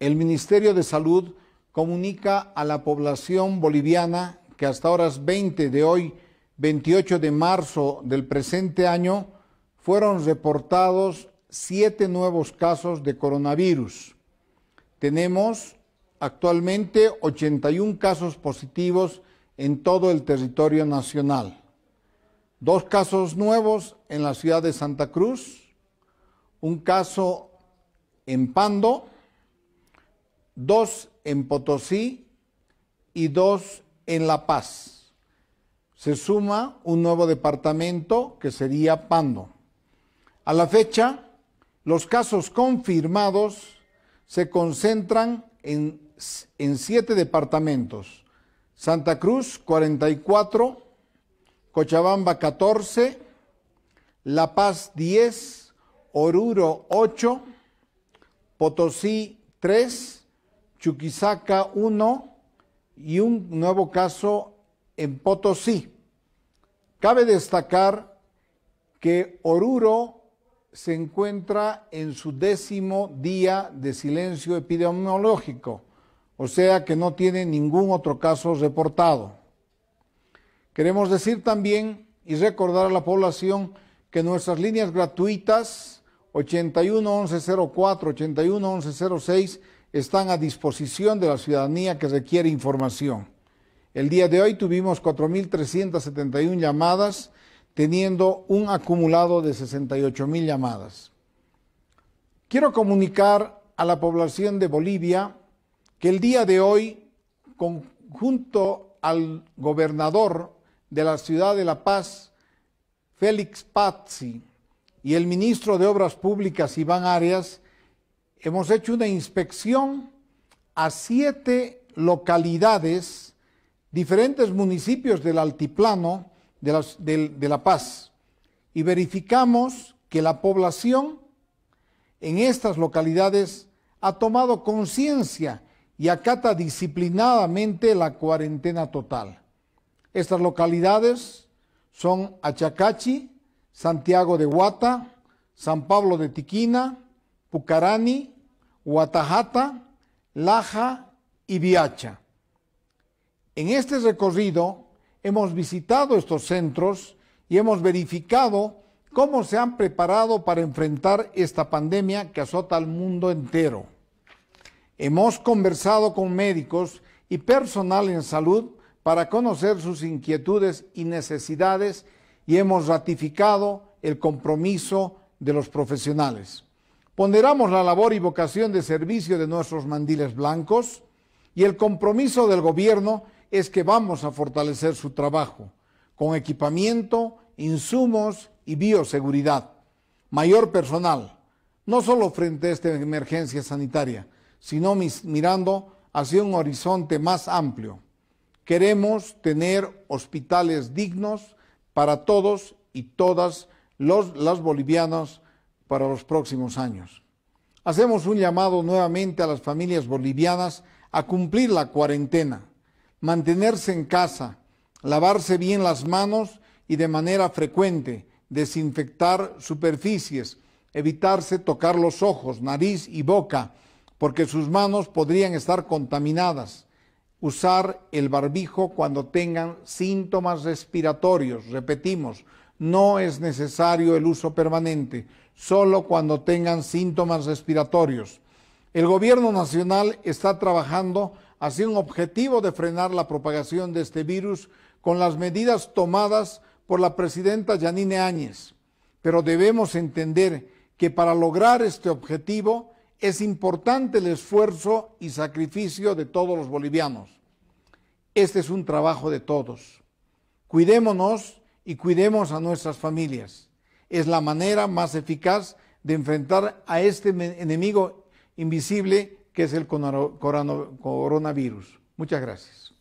el Ministerio de Salud comunica a la población boliviana que hasta horas 20 de hoy, 28 de marzo del presente año, fueron reportados siete nuevos casos de coronavirus. Tenemos actualmente 81 casos positivos en todo el territorio nacional. Dos casos nuevos en la ciudad de Santa Cruz, un caso en Pando, dos en Potosí y dos en La Paz. Se suma un nuevo departamento que sería Pando. A la fecha, los casos confirmados se concentran en, en siete departamentos. Santa Cruz 44, Cochabamba 14, La Paz 10, Oruro 8, Potosí 3, Chuquisaca 1 y un nuevo caso en Potosí. Cabe destacar que Oruro se encuentra en su décimo día de silencio epidemiológico, o sea que no tiene ningún otro caso reportado. Queremos decir también y recordar a la población que nuestras líneas gratuitas 81 1104, 81 están a disposición de la ciudadanía que requiere información. El día de hoy tuvimos 4.371 llamadas, teniendo un acumulado de 68.000 llamadas. Quiero comunicar a la población de Bolivia que el día de hoy, junto al gobernador de la ciudad de La Paz, Félix Pazzi, y el ministro de Obras Públicas, Iván Arias, hemos hecho una inspección a siete localidades, diferentes municipios del altiplano de, La Paz, y verificamos que la población en estas localidades ha tomado conciencia y acata disciplinadamente la cuarentena total. Estas localidades son Achacachi, Santiago de Huata, San Pablo de Tiquina, Pucarani, Guatajata, Laja y Viacha. En este recorrido hemos visitado estos centros y hemos verificado cómo se han preparado para enfrentar esta pandemia que azota al mundo entero. Hemos conversado con médicos y personal en salud para conocer sus inquietudes y necesidades y hemos ratificado el compromiso de los profesionales. Ponderamos la labor y vocación de servicio de nuestros mandiles blancos y el compromiso del gobierno es que vamos a fortalecer su trabajo con equipamiento, insumos y bioseguridad. Mayor personal, no solo frente a esta emergencia sanitaria, sino mirando hacia un horizonte más amplio. Queremos tener hospitales dignos para todos y todas las bolivianas para los próximos años. Hacemos un llamado nuevamente a las familias bolivianas a cumplir la cuarentena, mantenerse en casa, lavarse bien las manos y de manera frecuente desinfectar superficies, evitarse tocar los ojos, nariz y boca, porque sus manos podrían estar contaminadas. Usar el barbijo cuando tengan síntomas respiratorios, repetimos, no es necesario el uso permanente, solo cuando tengan síntomas respiratorios. El gobierno nacional está trabajando hacia un objetivo de frenar la propagación de este virus con las medidas tomadas por la presidenta Yanine Áñez, pero debemos entender que para lograr este objetivo es importante el esfuerzo y sacrificio de todos los bolivianos. Este es un trabajo de todos. Cuidémonos y cuidemos a nuestras familias. Es la manera más eficaz de enfrentar a este enemigo invisible que es el coronavirus. Muchas gracias.